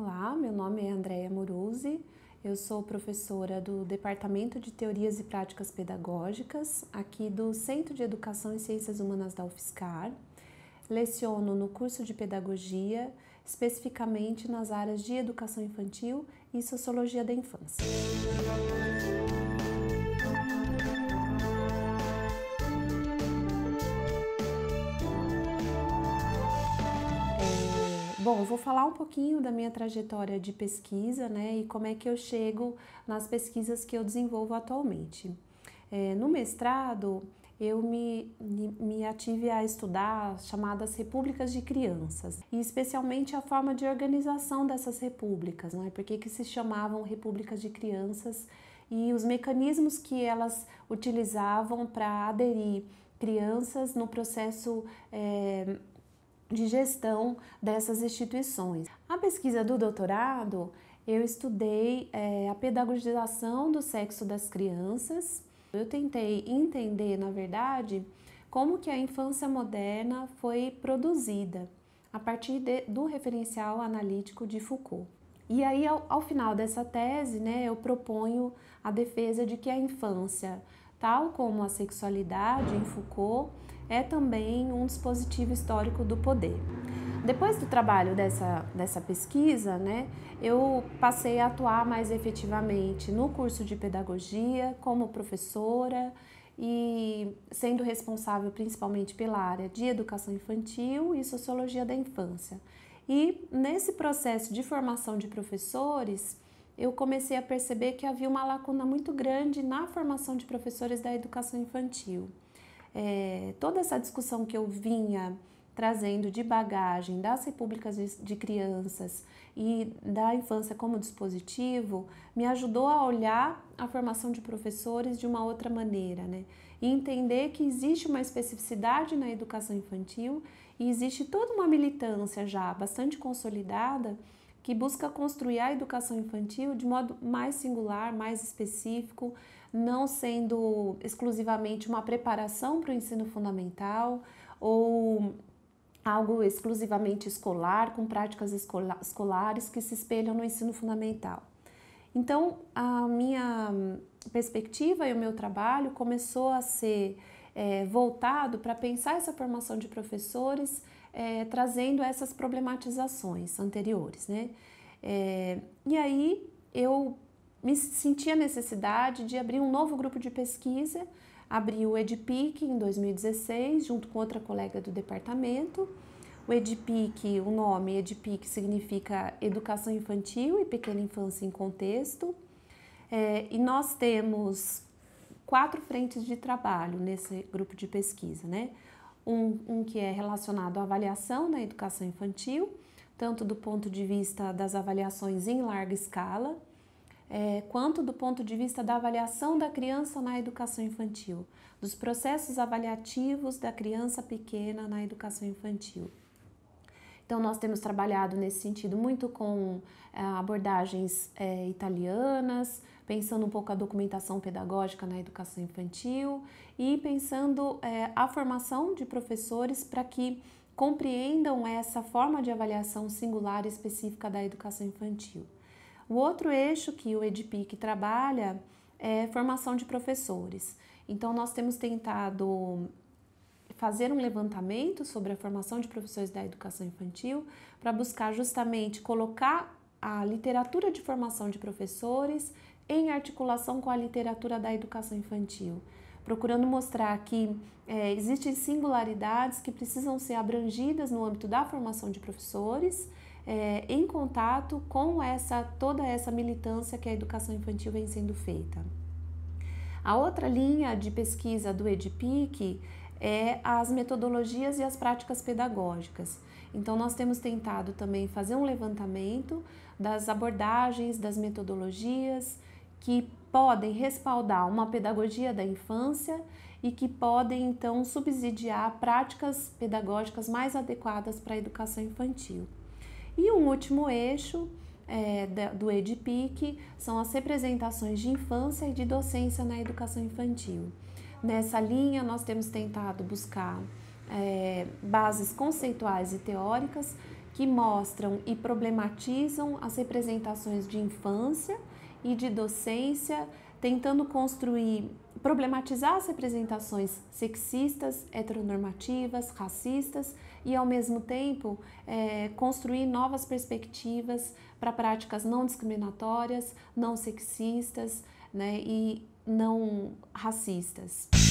Olá, meu nome é Andréia Moruzzi, eu sou professora do Departamento de Teorias e Práticas Pedagógicas, aqui do Centro de Educação e Ciências Humanas da UFSCar. Leciono no curso de Pedagogia, especificamente nas áreas de Educação Infantil e Sociologia da Infância. Bom, vou falar um pouquinho da minha trajetória de pesquisa, né, e como é que eu chego nas pesquisas que eu desenvolvo atualmente. É, no mestrado, eu me, me ative a estudar chamadas repúblicas de crianças, e especialmente a forma de organização dessas repúblicas, né? Por que, que se chamavam repúblicas de crianças e os mecanismos que elas utilizavam para aderir crianças no processo é, de gestão dessas instituições. A pesquisa do doutorado, eu estudei é, a pedagogização do sexo das crianças. Eu tentei entender, na verdade, como que a infância moderna foi produzida a partir de, do referencial analítico de Foucault. E aí, ao, ao final dessa tese, né, eu proponho a defesa de que a infância, tal como a sexualidade em Foucault, é também um dispositivo histórico do poder. Depois do trabalho dessa, dessa pesquisa, né, eu passei a atuar mais efetivamente no curso de pedagogia, como professora e sendo responsável principalmente pela área de educação infantil e sociologia da infância. E nesse processo de formação de professores, eu comecei a perceber que havia uma lacuna muito grande na formação de professores da educação infantil é, toda essa discussão que eu vinha trazendo de bagagem das repúblicas de crianças e da infância como dispositivo, me ajudou a olhar a formação de professores de uma outra maneira, né? E entender que existe uma especificidade na educação infantil e existe toda uma militância já bastante consolidada que busca construir a educação infantil de modo mais singular, mais específico, não sendo exclusivamente uma preparação para o ensino fundamental ou algo exclusivamente escolar, com práticas escola escolares que se espelham no ensino fundamental. Então, a minha perspectiva e o meu trabalho começou a ser é, voltado para pensar essa formação de professores, é, trazendo essas problematizações anteriores, né? É, e aí eu me senti a necessidade de abrir um novo grupo de pesquisa, abri o EDPIC em 2016, junto com outra colega do departamento. O EDPIC, o nome EDPIC significa Educação Infantil e Pequena Infância em Contexto. É, e nós temos quatro frentes de trabalho nesse grupo de pesquisa, né? Um, um que é relacionado à avaliação na educação infantil, tanto do ponto de vista das avaliações em larga escala, é, quanto do ponto de vista da avaliação da criança na educação infantil, dos processos avaliativos da criança pequena na educação infantil. Então, nós temos trabalhado nesse sentido muito com é, abordagens é, italianas, pensando um pouco a documentação pedagógica na educação infantil e pensando é, a formação de professores para que compreendam essa forma de avaliação singular e específica da educação infantil. O outro eixo que o EDPIC trabalha é formação de professores. Então, nós temos tentado fazer um levantamento sobre a formação de professores da educação infantil para buscar justamente colocar a literatura de formação de professores em articulação com a literatura da educação infantil, procurando mostrar que é, existem singularidades que precisam ser abrangidas no âmbito da formação de professores, é, em contato com essa toda essa militância que a educação infantil vem sendo feita. A outra linha de pesquisa do EDPIC é as metodologias e as práticas pedagógicas. Então, nós temos tentado também fazer um levantamento das abordagens, das metodologias, que podem respaldar uma pedagogia da infância e que podem então subsidiar práticas pedagógicas mais adequadas para a educação infantil. E um último eixo é, do EDPIC são as representações de infância e de docência na educação infantil. Nessa linha, nós temos tentado buscar é, bases conceituais e teóricas que mostram e problematizam as representações de infância e de docência, tentando construir, problematizar as representações sexistas, heteronormativas, racistas e, ao mesmo tempo, é, construir novas perspectivas para práticas não discriminatórias, não sexistas né, e não racistas.